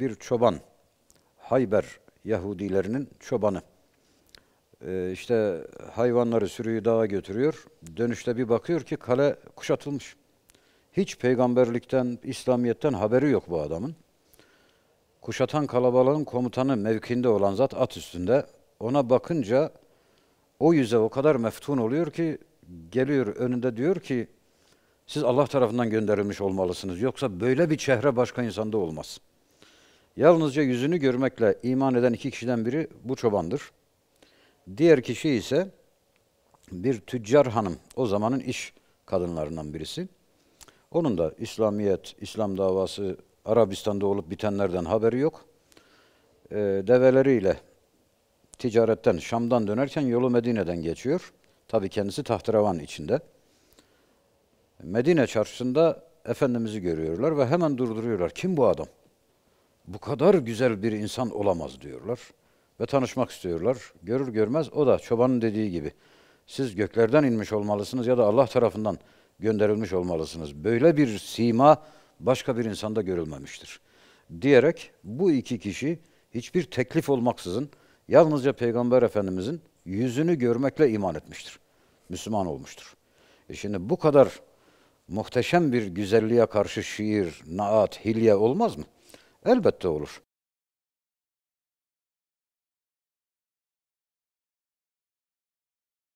bir çoban, Hayber Yahudilerinin çobanı. Ee, işte hayvanları sürüyü dağa götürüyor. Dönüşte bir bakıyor ki kale kuşatılmış. Hiç peygamberlikten, İslamiyet'ten haberi yok bu adamın. Kuşatan kalabalığın komutanı mevkinde olan zat at üstünde. Ona bakınca o yüze o kadar meftun oluyor ki geliyor önünde diyor ki siz Allah tarafından gönderilmiş olmalısınız. Yoksa böyle bir çehre başka insanda olmaz.'' Yalnızca yüzünü görmekle iman eden iki kişiden biri bu çobandır. Diğer kişi ise bir tüccar hanım, o zamanın iş kadınlarından birisi. Onun da İslamiyet, İslam davası Arabistan'da olup bitenlerden haberi yok. E, develeriyle ticaretten, Şam'dan dönerken yolu Medine'den geçiyor. Tabi kendisi tahtıravan içinde. Medine çarşısında Efendimiz'i görüyorlar ve hemen durduruyorlar. Kim bu adam? bu kadar güzel bir insan olamaz diyorlar. Ve tanışmak istiyorlar. Görür görmez o da çobanın dediği gibi. Siz göklerden inmiş olmalısınız ya da Allah tarafından gönderilmiş olmalısınız. Böyle bir sima başka bir insanda görülmemiştir. Diyerek bu iki kişi hiçbir teklif olmaksızın yalnızca Peygamber Efendimizin yüzünü görmekle iman etmiştir. Müslüman olmuştur. E şimdi bu kadar muhteşem bir güzelliğe karşı şiir, naat, hilye olmaz mı? Elbette olur.